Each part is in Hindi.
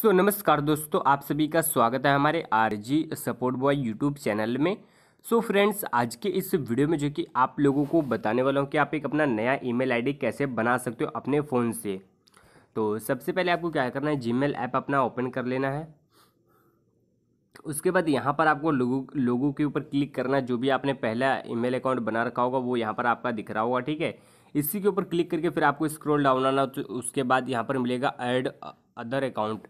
सो so, नमस्कार दोस्तों आप सभी का स्वागत है हमारे R G support boy YouTube channel में सो so, फ्रेंड्स आज के इस वीडियो में जो कि आप लोगों को बताने वाला हूँ कि आप एक अपना नया ईमेल आईडी कैसे बना सकते हो अपने फ़ोन से तो सबसे पहले आपको क्या करना है जीमेल ऐप अपना ओपन कर लेना है उसके बाद यहाँ पर आपको लोगों लोगों के ऊपर क्लिक करना जो भी आपने पहला ई अकाउंट बना रखा होगा वो यहाँ पर आपका दिख रहा होगा ठीक है इसी के ऊपर क्लिक करके फिर आपको स्क्रोल डाउन आना तो उसके बाद यहाँ पर मिलेगा एड अदर अकाउंट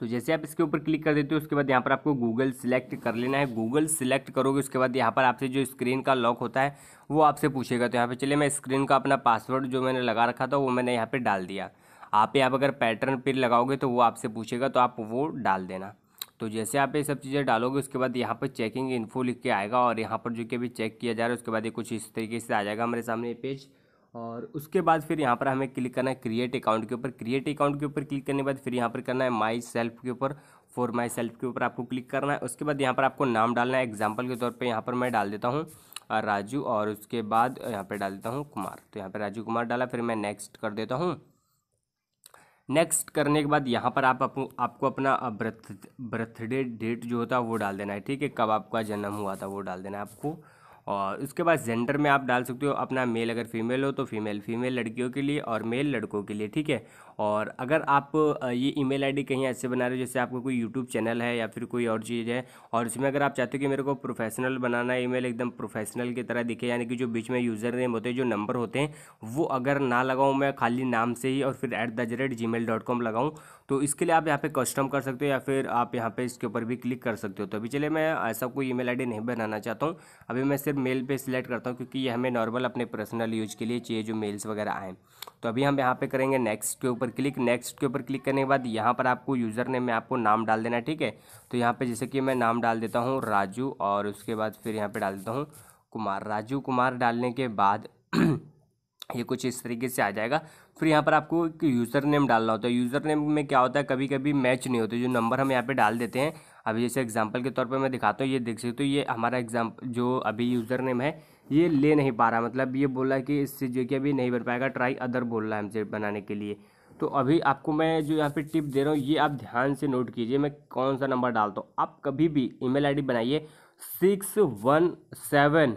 तो जैसे आप इसके ऊपर क्लिक कर देते हो उसके बाद यहाँ पर आपको गूगल सिलेक्ट कर लेना है गूगल सिलेक्ट करोगे उसके बाद यहाँ पर आपसे जो स्क्रीन का लॉक होता है वो आपसे पूछेगा तो यहाँ पे चलिए मैं स्क्रीन का अपना पासवर्ड जो मैंने लगा रखा था वो मैंने यहाँ पे डाल दिया आप यहाँ अगर पैटर्न पिन लगाओगे तो वो आपसे पूछेगा तो आप वो डाल देना तो जैसे आप ये सब चीज़ें डालोगे उसके बाद यहाँ पर चेकिंग इन्फो लिख के आएगा और यहाँ पर जो कि अभी चेक किया जा रहा है उसके बाद ये कुछ इस तरीके से आ जाएगा हमारे सामने ये पेज और उसके बाद फिर यहाँ पर हमें क्लिक करना है क्रिएट अकाउंट के ऊपर क्रिएट अकाउंट के ऊपर क्लिक करने के बाद फिर यहाँ पर करना है माई सेल्फ के ऊपर फॉर माई सेल्फ के ऊपर आपको क्लिक करना है उसके बाद यहाँ पर आपको नाम डालना है एग्जाम्पल के तौर पर यहाँ पर मैं डाल देता हूँ राजू और उसके बाद यहाँ पर डाल देता हूँ कुमार तो यहाँ पर राजू कुमार डाला फिर मैं नेक्स्ट कर देता हूँ नेक्स्ट करने के बाद यहाँ पर आप आपको अपना बर्थ बर्थडे डेट जो होता है वो डाल देना है ठीक है कब आपका जन्म हुआ था वो डाल देना है आपको और उसके बाद जेंडर में आप डाल सकते हो अपना मेल अगर फीमेल हो तो फीमेल फीमेल लड़कियों के लिए और मेल लड़कों के लिए ठीक है और अगर आप ये ईमेल आईडी कहीं ऐसे बना रहे हो जैसे आपको कोई यूट्यूब चैनल है या फिर कोई और चीज़ है और इसमें अगर आप चाहते हो कि मेरे को प्रोफेशनल बनाना है ईमेल एकदम प्रोफेशनल की तरह दिखे यानी कि जो बीच में यूज़र नेम होते हैं जो नंबर होते हैं वो अगर ना लगाऊँ मैं खाली नाम से ही और फिर at the rate Gmail dot com लगाऊँ तो इसके लिए आप यहाँ पे कस्टम कर सकते हो या फिर आप यहाँ पे इसके ऊपर भी क्लिक कर सकते हो तो अभी चले मैं ऐसा कोई ईमेल आईडी नहीं बनाना चाहता हूँ अभी मैं सिर्फ मेल पे सिलेक्ट करता हूँ क्योंकि ये हमें नॉर्मल अपने पर्सनल यूज के लिए चाहिए जो मेल्स वगैरह आएँ तो अभी हम यहाँ पे करेंगे नेक्स्ट के ऊपर क्लिक नेक्स्ट के ऊपर क्लिक करने के बाद यहाँ पर आपको यूज़र नेम में आपको नाम डाल देना ठीक है तो यहाँ पर जैसे कि मैं नाम डाल देता हूँ राजू और उसके बाद फिर यहाँ पर डाल देता हूँ कुमार राजू कुमार डालने के बाद ये कुछ इस तरीके से आ जाएगा फिर यहाँ पर आपको एक यूज़र नेम डालना होता है यूज़र नेम में क्या होता है कभी कभी मैच नहीं होते जो नंबर हम यहाँ पे डाल देते हैं अभी जैसे एग्जाम्पल के तौर पर मैं दिखाता हूँ ये देख सकते हो ये हमारा एग्ज़ाम्पल जो अभी यूज़र नेम है ये ले नहीं पा रहा मतलब ये बोला कि इससे जो कि अभी नहीं बन पाएगा ट्राई अदर बोल रहा है हमसे बनाने के लिए तो अभी आपको मैं जो यहाँ पे टिप दे रहा हूँ ये आप ध्यान से नोट कीजिए मैं कौन सा नंबर डालता हूँ आप कभी भी ईमेल आईडी बनाइए सिक्स वन सेवन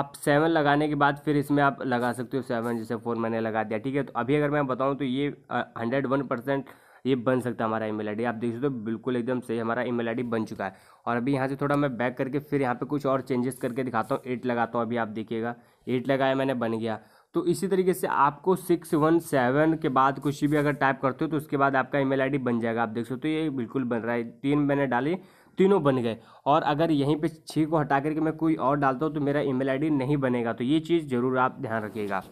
आप सेवन लगाने के बाद फिर इसमें आप लगा सकते हो सेवन जैसे फोर मैंने लगा दिया ठीक है तो अभी अगर मैं बताऊँ तो ये हंड्रेड वन परसेंट ये बन सकता है हमारा ईमेल आईडी आप देख सकते हो तो बिल्कुल एकदम सही हमारा ईमेल आईडी बन चुका है और अभी यहाँ से थोड़ा मैं बैक करके फिर यहाँ पे कुछ और चेंजेस करके दिखाता हूँ एट लगाता हूँ अभी आप देखिएगा एट लगाया मैंने बन गया तो इसी तरीके से आपको सिक्स वन सेवन के बाद कुछ भी अगर टाइप करते हो तो उसके बाद आपका ईमेल आईडी बन जाएगा आप देख सकते हो तो ये बिल्कुल बन रहा है तीन मैंने डाली तीनों बन गए और अगर यहीं पे छः को हटा करके मैं कोई और डालता हूँ तो मेरा ईमेल आईडी नहीं बनेगा तो ये चीज़ ज़रूर आप ध्यान रखिएगा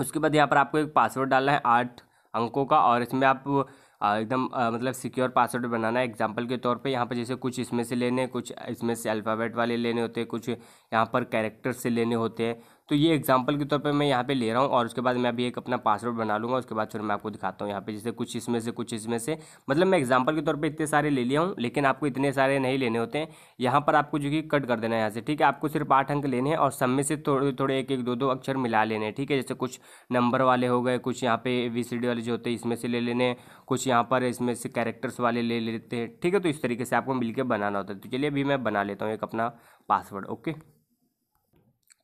उसके बाद यहाँ पर आपको एक पासवर्ड डालना है आठ अंकों का और इसमें आप एकदम मतलब सिक्योर पासवर्ड बनाना है एग्जाम्पल के तौर पर यहाँ पर जैसे कुछ इसमें से लेने कुछ इसमें से अल्फ़ाबेट वाले लेने होते हैं कुछ यहाँ पर कैरेक्टर से लेने होते हैं तो ये एग्जाम्पल के तौर पर मैं यहाँ पे ले रहा हूँ और उसके बाद मैं अभी एक अपना पासवर्ड बना लूँगा उसके बाद फिर मैं आपको दिखाता हूँ यहाँ पे जैसे कुछ इसमें से कुछ इसमें से मतलब मैं एग्जाम्पल के तौर पर इतने सारे ले लिया हूँ लेकिन आपको इतने सारे नहीं लेने होते हैं यहाँ पर आपको जो कि कट कर देना है यहाँ से ठीक है आपको सिर्फ आठ अंक लेने हैं और सब में से थोड़े थोड़े एक एक दो दो अक्षर मिला लेने ठीक है जैसे कुछ नंबर वाले हो गए कुछ यहाँ पे वी सी डी वाले जो होते हैं इसमें से ले लेने कुछ यहाँ पर इसमें से कैरेक्टर्स वाले ले लेते हैं ठीक है तो इस तरीके से आपको मिलकर बनाना होता है तो चलिए अभी मैं बना लेता हूँ एक अपना पासवर्ड ओके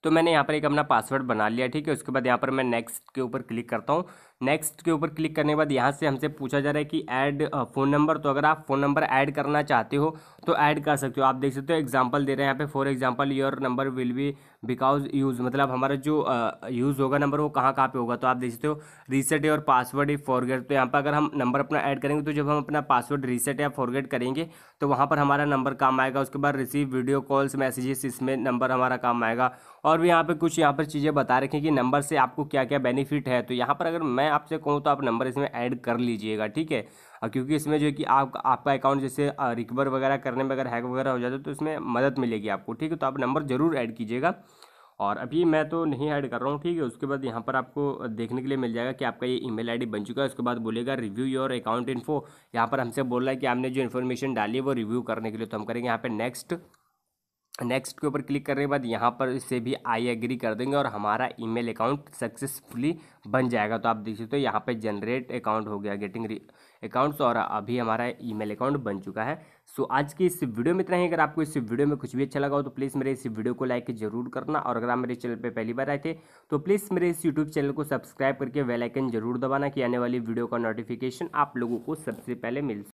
तो मैंने यहाँ पर एक अपना पासवर्ड बना लिया ठीक है उसके बाद यहाँ पर मैं नेक्स्ट के ऊपर क्लिक करता हूँ नेक्स्ट के ऊपर क्लिक करने के बाद यहाँ से हमसे पूछा जा रहा है कि ऐड फ़ोन नंबर तो अगर आप फ़ोन नंबर ऐड करना चाहते हो तो ऐड कर सकते हो आप देख सकते हो एग्जाम्पल दे रहे हैं यहाँ पे for example your number will be because use मतलब हमारा जो यूज़ होगा नंबर वो कहाँ कहाँ पे होगा तो आप देख सकते हो रीसेट और पासवर्ड इफ फॉरगेट तो यहाँ पर अगर हम नंबर अपना ऐड करेंगे तो जब हम अपना पासवर्ड रीसेट या फॉरगेट करेंगे तो वहाँ पर हमारा नंबर काम आएगा उसके बाद रिसीव वीडियो कॉल्स मैसेजेस इसमें नंबर हमारा काम आएगा और भी यहाँ पे कुछ यहाँ पर चीज़ें बता रखें कि नंबर से आपको क्या क्या बेनिफिट है तो यहाँ पर अगर मैं आपसे कहूँ तो आप नंबर इसमें ऐड कर लीजिएगा ठीक है क्योंकि इसमें जो है कि आप आपका अकाउंट जैसे रिकवर वगैरह करने में अगर हैक वगैरह हो जाता है तो इसमें मदद मिलेगी आपको ठीक है तो आप नंबर ज़रूर ऐड कीजिएगा और अभी मैं तो नहीं ऐड कर रहा हूँ ठीक है उसके बाद यहाँ पर आपको देखने के लिए मिल जाएगा कि आपका ये ईमेल आईडी बन चुका है उसके बाद बोलेगा रिव्यू योर अकाउंट इन्फो यहाँ पर हमसे बोल रहा है कि आपने जो इन्फॉर्मेशन डाली है वो रिव्यू करने के लिए तो हम करेंगे यहाँ पर नेक्स्ट नेक्स्ट के ऊपर क्लिक करने के बाद यहाँ पर इसे भी आई एग्री कर देंगे और हमारा ईमेल अकाउंट सक्सेसफुली बन जाएगा तो आप देख सकते हो यहाँ पे जनरेट अकाउंट हो गया गेटिंग अकाउंट्स और अभी हमारा ईमेल अकाउंट बन चुका है सो आज की इस वीडियो में इतना ही अगर आपको इस वीडियो में कुछ भी अच्छा लगा हो तो प्लीज़ मेरे इस वीडियो को लाइक जरूर करना और अगर आप मेरे चैनल पर पहली बार आए थे तो प्लीज़ मेरे इस यूट्यूब चैनल को सब्सक्राइब करके वेलाइकन जरूर दबाना कि आने वाली वीडियो का नोटिफिकेशन आप लोगों को सबसे पहले मिल